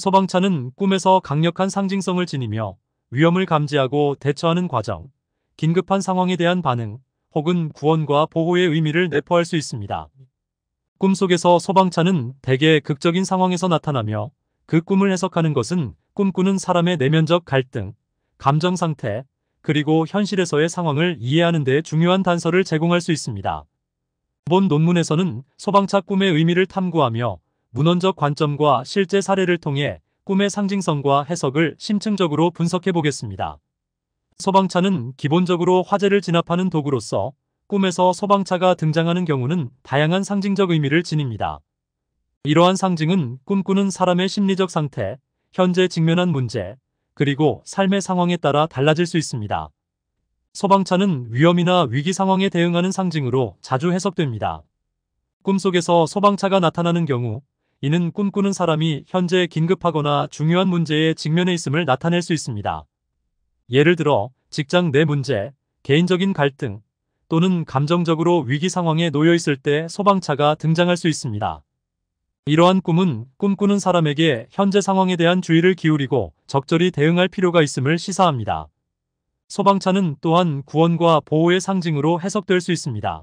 소방차는 꿈에서 강력한 상징성을 지니며 위험을 감지하고 대처하는 과정, 긴급한 상황에 대한 반응, 혹은 구원과 보호의 의미를 내포할 수 있습니다. 꿈속에서 소방차는 대개 극적인 상황에서 나타나며 그 꿈을 해석하는 것은 꿈꾸는 사람의 내면적 갈등, 감정 상태, 그리고 현실에서의 상황을 이해하는 데 중요한 단서를 제공할 수 있습니다. 본 논문에서는 소방차 꿈의 의미를 탐구하며 문헌적 관점과 실제 사례를 통해 꿈의 상징성과 해석을 심층적으로 분석해 보겠습니다. 소방차는 기본적으로 화재를 진압하는 도구로서 꿈에서 소방차가 등장하는 경우는 다양한 상징적 의미를 지닙니다. 이러한 상징은 꿈꾸는 사람의 심리적 상태, 현재 직면한 문제, 그리고 삶의 상황에 따라 달라질 수 있습니다. 소방차는 위험이나 위기 상황에 대응하는 상징으로 자주 해석됩니다. 꿈속에서 소방차가 나타나는 경우 이는 꿈꾸는 사람이 현재 긴급하거나 중요한 문제에 직면해 있음을 나타낼 수 있습니다. 예를 들어 직장 내 문제, 개인적인 갈등 또는 감정적으로 위기 상황에 놓여 있을 때 소방차가 등장할 수 있습니다. 이러한 꿈은 꿈꾸는 사람에게 현재 상황에 대한 주의를 기울이고 적절히 대응할 필요가 있음을 시사합니다. 소방차는 또한 구원과 보호의 상징으로 해석될 수 있습니다.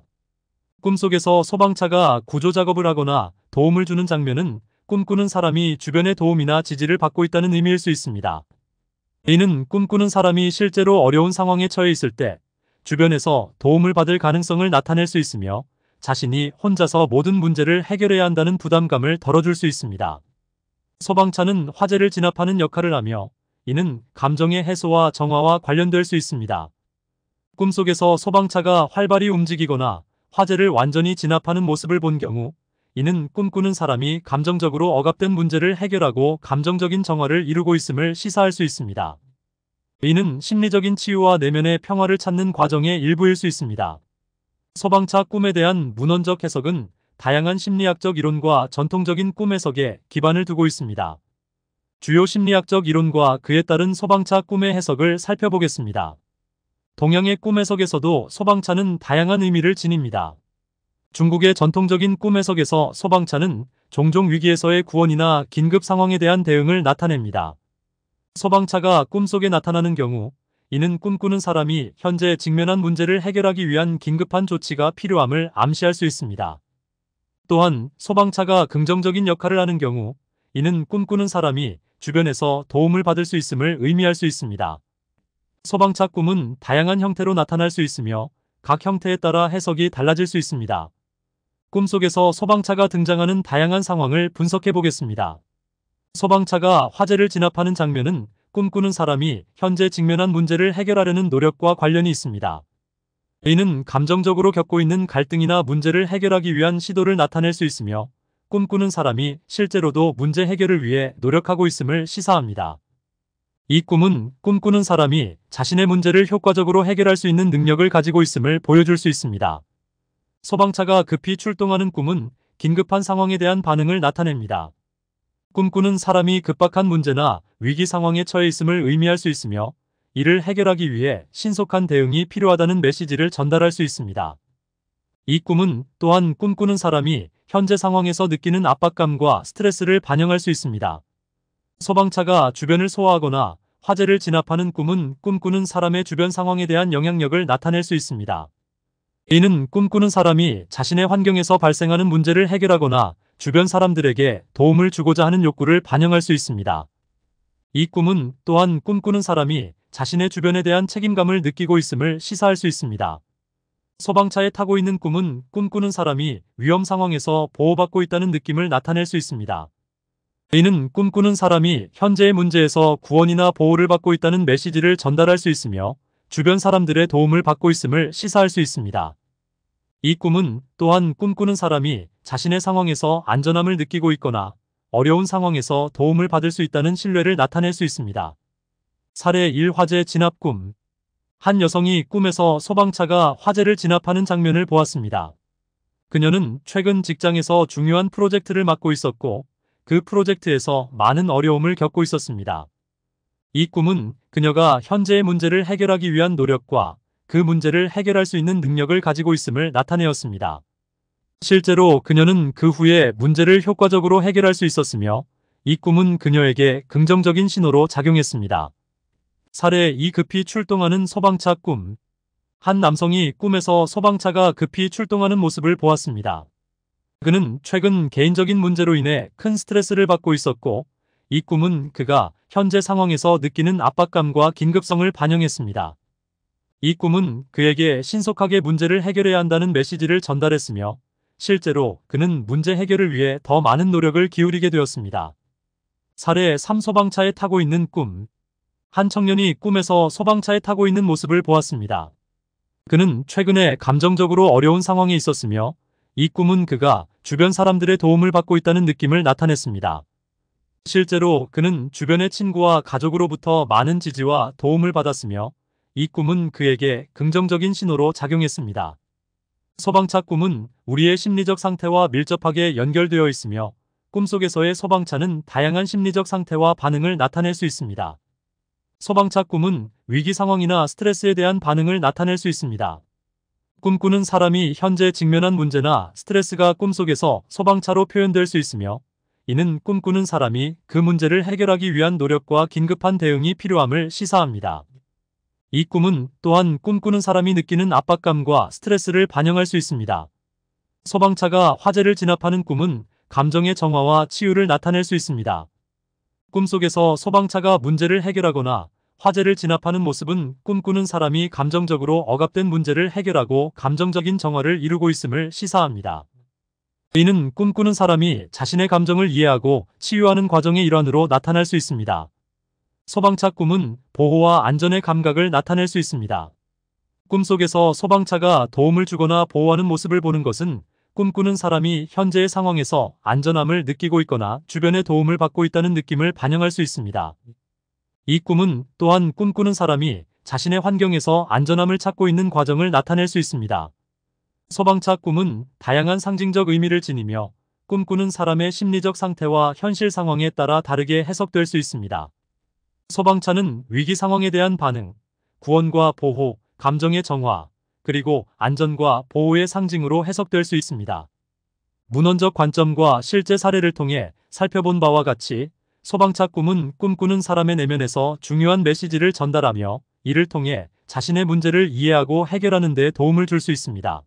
꿈속에서 소방차가 구조 작업을 하거나 도움을 주는 장면은 꿈꾸는 사람이 주변의 도움이나 지지를 받고 있다는 의미일 수 있습니다. 이는 꿈꾸는 사람이 실제로 어려운 상황에 처해 있을 때 주변에서 도움을 받을 가능성을 나타낼 수 있으며 자신이 혼자서 모든 문제를 해결해야 한다는 부담감을 덜어줄 수 있습니다. 소방차는 화재를 진압하는 역할을 하며 이는 감정의 해소와 정화와 관련될 수 있습니다. 꿈속에서 소방차가 활발히 움직이거나 화재를 완전히 진압하는 모습을 본 경우 이는 꿈꾸는 사람이 감정적으로 억압된 문제를 해결하고 감정적인 정화를 이루고 있음을 시사할 수 있습니다. 이는 심리적인 치유와 내면의 평화를 찾는 과정의 일부일 수 있습니다. 소방차 꿈에 대한 문헌적 해석은 다양한 심리학적 이론과 전통적인 꿈 해석에 기반을 두고 있습니다. 주요 심리학적 이론과 그에 따른 소방차 꿈의 해석을 살펴보겠습니다. 동양의 꿈 해석에서도 소방차는 다양한 의미를 지닙니다. 중국의 전통적인 꿈해석에서 소방차는 종종 위기에서의 구원이나 긴급 상황에 대한 대응을 나타냅니다. 소방차가 꿈속에 나타나는 경우 이는 꿈꾸는 사람이 현재 직면한 문제를 해결하기 위한 긴급한 조치가 필요함을 암시할 수 있습니다. 또한 소방차가 긍정적인 역할을 하는 경우 이는 꿈꾸는 사람이 주변에서 도움을 받을 수 있음을 의미할 수 있습니다. 소방차 꿈은 다양한 형태로 나타날 수 있으며 각 형태에 따라 해석이 달라질 수 있습니다. 꿈속에서 소방차가 등장하는 다양한 상황을 분석해보겠습니다. 소방차가 화재를 진압하는 장면은 꿈꾸는 사람이 현재 직면한 문제를 해결하려는 노력과 관련이 있습니다. A는 감정적으로 겪고 있는 갈등이나 문제를 해결하기 위한 시도를 나타낼 수 있으며 꿈꾸는 사람이 실제로도 문제 해결을 위해 노력하고 있음을 시사합니다. 이 꿈은 꿈꾸는 사람이 자신의 문제를 효과적으로 해결할 수 있는 능력을 가지고 있음을 보여줄 수 있습니다. 소방차가 급히 출동하는 꿈은 긴급한 상황에 대한 반응을 나타냅니다. 꿈꾸는 사람이 급박한 문제나 위기 상황에 처해 있음을 의미할 수 있으며 이를 해결하기 위해 신속한 대응이 필요하다는 메시지를 전달할 수 있습니다. 이 꿈은 또한 꿈꾸는 사람이 현재 상황에서 느끼는 압박감과 스트레스를 반영할 수 있습니다. 소방차가 주변을 소화하거나 화재를 진압하는 꿈은 꿈꾸는 사람의 주변 상황에 대한 영향력을 나타낼 수 있습니다. 이는 꿈꾸는 사람이 자신의 환경에서 발생하는 문제를 해결하거나 주변 사람들에게 도움을 주고자 하는 욕구를 반영할 수 있습니다. 이 꿈은 또한 꿈꾸는 사람이 자신의 주변에 대한 책임감을 느끼고 있음을 시사할 수 있습니다. 소방차에 타고 있는 꿈은 꿈꾸는 사람이 위험 상황에서 보호받고 있다는 느낌을 나타낼 수 있습니다. 이는 꿈꾸는 사람이 현재의 문제에서 구원이나 보호를 받고 있다는 메시지를 전달할 수 있으며 주변 사람들의 도움을 받고 있음을 시사할 수 있습니다. 이 꿈은 또한 꿈꾸는 사람이 자신의 상황에서 안전함을 느끼고 있거나 어려운 상황에서 도움을 받을 수 있다는 신뢰를 나타낼 수 있습니다. 사례 1 화재 진압 꿈 한 여성이 꿈에서 소방차가 화재를 진압하는 장면을 보았습니다. 그녀는 최근 직장에서 중요한 프로젝트를 맡고 있었고 그 프로젝트에서 많은 어려움을 겪고 있었습니다. 이 꿈은 그녀가 현재의 문제를 해결하기 위한 노력과 그 문제를 해결할 수 있는 능력을 가지고 있음을 나타내었습니다. 실제로 그녀는 그 후에 문제를 효과적으로 해결할 수 있었으며 이 꿈은 그녀에게 긍정적인 신호로 작용했습니다. 사례 2 급히 출동하는 소방차 꿈 한 남성이 꿈에서 소방차가 급히 출동하는 모습을 보았습니다. 그는 최근 개인적인 문제로 인해 큰 스트레스를 받고 있었고 이 꿈은 그가 현재 상황에서 느끼는 압박감과 긴급성을 반영했습니다. 이 꿈은 그에게 신속하게 문제를 해결해야 한다는 메시지를 전달했으며 실제로 그는 문제 해결을 위해 더 많은 노력을 기울이게 되었습니다. 사례 3 소방차에 타고 있는 꿈 한 청년이 꿈에서 소방차에 타고 있는 모습을 보았습니다. 그는 최근에 감정적으로 어려운 상황에 있었으며 이 꿈은 그가 주변 사람들의 도움을 받고 있다는 느낌을 나타냈습니다. 실제로 그는 주변의 친구와 가족으로부터 많은 지지와 도움을 받았으며 이 꿈은 그에게 긍정적인 신호로 작용했습니다. 소방차 꿈은 우리의 심리적 상태와 밀접하게 연결되어 있으며 꿈속에서의 소방차는 다양한 심리적 상태와 반응을 나타낼 수 있습니다. 소방차 꿈은 위기 상황이나 스트레스에 대한 반응을 나타낼 수 있습니다. 꿈꾸는 사람이 현재 직면한 문제나 스트레스가 꿈속에서 소방차로 표현될 수 있으며 이는 꿈꾸는 사람이 그 문제를 해결하기 위한 노력과 긴급한 대응이 필요함을 시사합니다. 이 꿈은 또한 꿈꾸는 사람이 느끼는 압박감과 스트레스를 반영할 수 있습니다. 소방차가 화재를 진압하는 꿈은 감정의 정화와 치유를 나타낼 수 있습니다. 꿈속에서 소방차가 문제를 해결하거나 화재를 진압하는 모습은 꿈꾸는 사람이 감정적으로 억압된 문제를 해결하고 감정적인 정화를 이루고 있음을 시사합니다. 이는 꿈꾸는 사람이 자신의 감정을 이해하고 치유하는 과정의 일환으로 나타날 수 있습니다. 소방차 꿈은 보호와 안전의 감각을 나타낼 수 있습니다. 꿈속에서 소방차가 도움을 주거나 보호하는 모습을 보는 것은 꿈꾸는 사람이 현재의 상황에서 안전함을 느끼고 있거나 주변의 도움을 받고 있다는 느낌을 반영할 수 있습니다. 이 꿈은 또한 꿈꾸는 사람이 자신의 환경에서 안전함을 찾고 있는 과정을 나타낼 수 있습니다. 소방차 꿈은 다양한 상징적 의미를 지니며 꿈꾸는 사람의 심리적 상태와 현실 상황에 따라 다르게 해석될 수 있습니다. 소방차는 위기 상황에 대한 반응, 구원과 보호, 감정의 정화, 그리고 안전과 보호의 상징으로 해석될 수 있습니다. 문헌적 관점과 실제 사례를 통해 살펴본 바와 같이 소방차 꿈은 꿈꾸는 사람의 내면에서 중요한 메시지를 전달하며 이를 통해 자신의 문제를 이해하고 해결하는 데 도움을 줄 수 있습니다.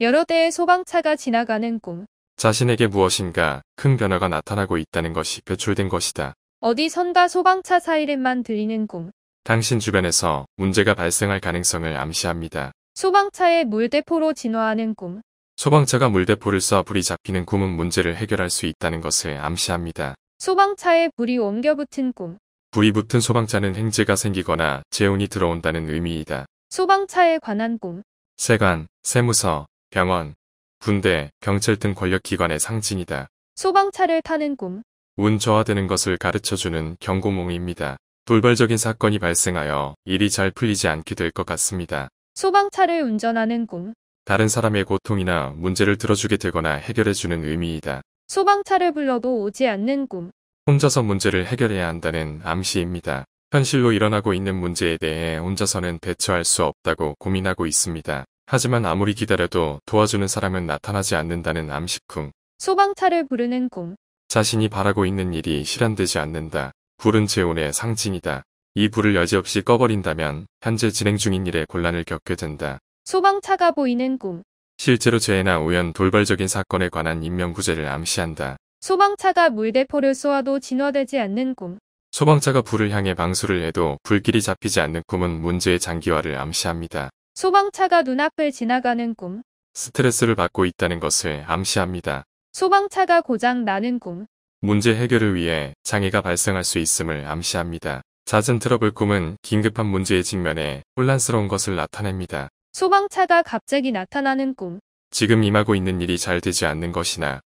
여러 대의 소방차가 지나가는 꿈. 자신에게 무엇인가 큰 변화가 나타나고 있다는 것이 배출된 것이다. 어디선가 소방차 사이렌만 들리는 꿈. 당신 주변에서 문제가 발생할 가능성을 암시합니다. 소방차의 물대포로 진화하는 꿈. 소방차가 물대포를 쏴 불이 잡히는 꿈은 문제를 해결할 수 있다는 것을 암시합니다. 소방차에 불이 옮겨 붙은 꿈. 불이 붙은 소방차는 행재가 생기거나 재운이 들어온다는 의미이다. 소방차에 관한 꿈. 세관, 세무서, 병원, 군대, 경찰 등 권력기관의 상징이다. 소방차를 타는 꿈. 운 저하되는 것을 가르쳐주는 경고몽입니다. 돌발적인 사건이 발생하여 일이 잘 풀리지 않게 될 것 같습니다. 소방차를 운전하는 꿈. 다른 사람의 고통이나 문제를 들어주게 되거나 해결해주는 의미이다. 소방차를 불러도 오지 않는 꿈. 혼자서 문제를 해결해야 한다는 암시입니다. 현실로 일어나고 있는 문제에 대해 혼자서는 대처할 수 없다고 고민하고 있습니다. 하지만 아무리 기다려도 도와주는 사람은 나타나지 않는다는 암식쿵 소방차를 부르는 꿈. 자신이 바라고 있는 일이 실현되지 않는다. 불은 재혼의 상징이다. 이 불을 여지없이 꺼버린다면 현재 진행 중인 일에 곤란을 겪게 된다. 소방차가 보이는 꿈. 실제로 재해나 우연 돌발적인 사건에 관한 인명구제를 암시한다. 소방차가 물대포를 쏘아도 진화되지 않는 꿈. 소방차가 불을 향해 방수를 해도 불길이 잡히지 않는 꿈은 문제의 장기화를 암시합니다. 소방차가 눈앞을 지나가는 꿈. 스트레스를 받고 있다는 것을 암시합니다. 소방차가 고장 나는 꿈. 문제 해결을 위해 장애가 발생할 수 있음을 암시합니다. 잦은 트러블 꿈은 긴급한 문제의직면에 혼란스러운 것을 나타냅니다. 소방차가 갑자기 나타나는 꿈. 지금 임하고 있는 일이 잘 되지 않는 것이나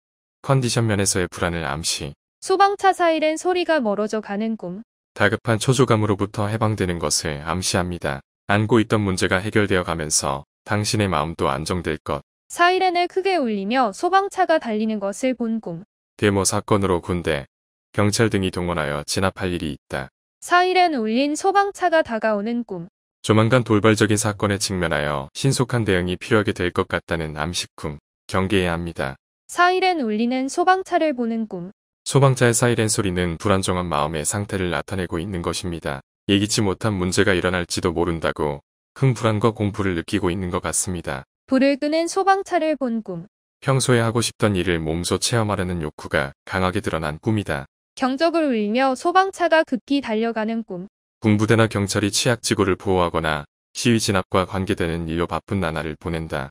컨디션 면에서의 불안을 암시. 소방차 사이렌 소리가 멀어져 가는 꿈. 다급한 초조감으로부터 해방되는 것을 암시합니다. 안고 있던 문제가 해결되어 가면서 당신의 마음도 안정될 것. 사이렌을 크게 울리며 소방차가 달리는 것을 본 꿈. 데모 사건으로 군대, 경찰 등이 동원하여 진압할 일이 있다. 사이렌 울린 소방차가 다가오는 꿈. 조만간 돌발적인 사건에 직면하여 신속한 대응이 필요하게 될 것 같다는 암식쿵 경계해야 합니다. 사이렌 울리는 소방차를 보는 꿈. 소방차의 사이렌 소리는 불안정한 마음의 상태를 나타내고 있는 것입니다. 예기치 못한 문제가 일어날지도 모른다고 흥불안과 공포를 느끼고 있는 것 같습니다. 불을 끄는 소방차를 본 꿈. 평소에 하고 싶던 일을 몸소 체험하려는 욕구가 강하게 드러난 꿈이다. 경적을 울며 소방차가 급히 달려가는 꿈. 군부대나 경찰이 취약지구를 보호하거나 시위 진압과 관계되는 일로 바쁜 나날을 보낸다.